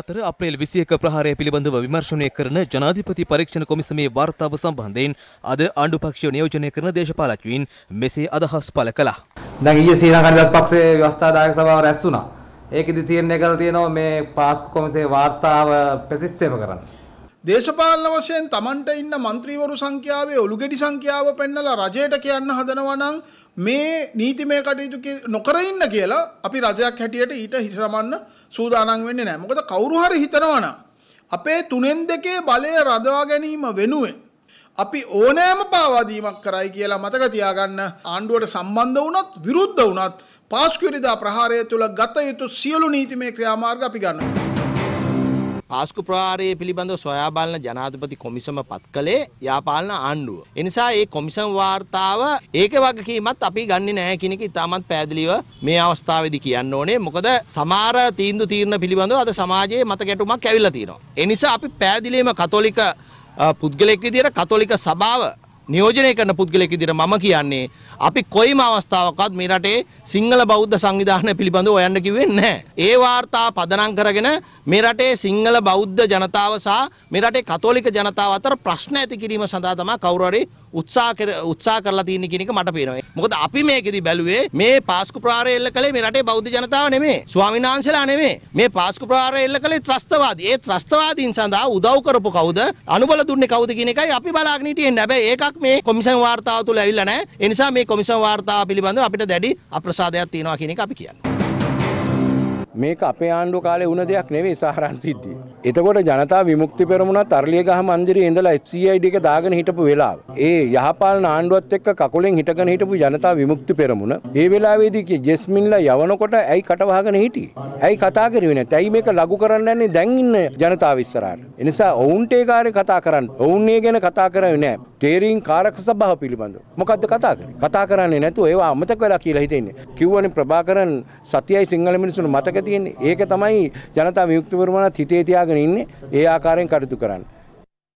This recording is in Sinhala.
අතර අප්‍රේල් 21 ප්‍රහාරය පිළිබඳව විමර්ශනය කරන ජනාධිපති පරීක්ෂණ කොමිසමේ වාර්තාව සම්බන්ධයෙන් අද ආණ්ඩු පක්ෂය නියෝජනය කරන දේශපාලකයින් මෙසේ අදහස් පළ කළා. දැන් ඊයේ ශ්‍රී ලංකා නිදහස් පක්ෂයේ ව්‍යවස්ථාදායක සභාව රැස් වුණා. ඒකෙදි තීරණය කළා තියෙනවා මේ පාස්කු කොමිසමේ වාර්තාව ප්‍රතික්ෂේප කරන්න. දේශපාලන වශයෙන් Tamanට ඉන්න മന്ത്രിවරු සංඛ්‍යාවේ ඔලුගෙඩි සංඛ්‍යාව පෙන්නලා රජයට කියන්න හදනවා නම් මේ නීතිමය කටයුතු නොකර ඉන්න කියලා අපි රජයක් හැටියට ඊට හිසරමන්න සූදානම් වෙන්නේ නැහැ. මොකද කවුරු හරි හිතනවා අපේ තුනෙන් දෙකේ බලය රඳවා ගැනීම වෙනුවෙන් අපි ඕනෑම පාවාදීමක් කරයි කියලා මතක තියාගන්න ආණ්ඩුවට සම්බන්ධ වුණත් විරුද්ධ වුණත් පාස්කුවේදා ප්‍රහාරය තුල ගත යුතු සියලු නීතිමය ක්‍රියාමාර්ග අපි ගන්නවා. පාස්කු ප්‍රාරය පිළිබඳව සොයා බලන ජනාධපති කොමිසම පත් කළේ යාපාලන ආණ්ඩුව. එනිසා ඒ කොමිසම් වාර්තාව ඒක වගකීමත් අපි ගන්න නෑ කෙනෙක ඉතාමත් පැදිලිව මේ අවස්ථාවදි කියන්න ඕනේ මොකද සමාර තීන්දු තීරණ පිළිබඳව අද සමාජයේ මත ගැටුමක් ඇවිල්ලා තියෙනවා. එනිසා අපි පැදිලීම කතෝලික පුද්ගලෙක් විදියට කතෝලික සභාව නියෝජනය කරන පුද්ගලෙක් විදිහට මම කියන්නේ අපි කොයිම අවස්ථාවකවත් මේ රටේ සිංහල බෞද්ධ සංවිධානය පිළිබඳව හොයන්න කිව්වේ නැහැ. ඒ වාර්තා පදනම් කරගෙන මේ රටේ සිංහල බෞද්ධ ජනතාව සහ මේ රටේ කතෝලික ජනතාව අතර ප්‍රශ්න ඇති කිරීම සඳහා තමයි කවුරු හරි උත්සා කරලා තියෙන කියන එක මට පේනවා. මොකද අපි මේකෙදි බැලුවේ මේ පාස්කු ප්‍රහාරය එල්ල කළේ මේ රටේ බෞද්ධ ජනතාව නෙමෙයි. ස්වාමීන් වහන්සේලා නෙමෙයි. මේ පාස්කු ප්‍රහාරය එල්ල කළේ ත්‍රස්තවාදී. ඒ ත්‍රස්තවාදීන් සඳහා උදව් කරපු කවුද? අනුබල දුන්නේ කවුද කියන එකයි අපි බලාගෙන හිටියේ. හැබැයි ඒකක් කිසිවක් මේ කොමිෂන් වාර්තාව තුළ ඇවිල්ලා නැහැ. ඒ නිසා මේ කොමිෂන් වාර්තාව පිළිබඳව අපිට දැඩි අප්‍රසාදයක් තියෙනවා කියන එක අපි කියන්නේ. මේක අපේ ආණ්ඩුව කාලේ වුණ දෙයක් නෙවෙයි සාරාන් සිද්ධිය. එතකොට ජනතා විමුක්ති පෙරමුණා තරලියගහ මන්දිරේ ඉඳලා FCID එක දාගෙන හිටපු වෙලාව. ඒ යහපාලන ආණ්ඩුවත් එක්ක කකුලෙන් හිටගෙන හිටපු ජනතා විමුක්ති පෙරමුණ. ඒ වෙලාවේදී ජෙස්මින්ලා යවනකොට ඇයි කටවහගෙන හිටියේ? ඇයි කතා කරුවේ නැත්තේ? ඇයි මේක ලඝු කරන්න යන්නේ දැන් ඉන්න ජනතාව ඉස්සරහට? ඒ නිසා ඔවුන්ට ඒ කාර්ය කතා කරන්න. ඔවුන් මේ ගැන කතා කරන්නේ නැහැ. තේරීම් කාරක සභාව පිළිබඳව. මොකද්ද කතා කරන්නේ? කතා කරන්නේ නැතුව ඒවා අමතක වෙලා කියලා හිතෙන්නේ. කිව්වනේ ප්‍රභාකරන් සතියයි සිංහල මිනිසුන් මතක තියෙන්නේ. ඒක තමයි ජනතා විමුක්තිපුරමණත් හිතේ තියාගෙන ඉන්නේ. ඒ ආකාරයෙන් කටයුතු කරන්නේ.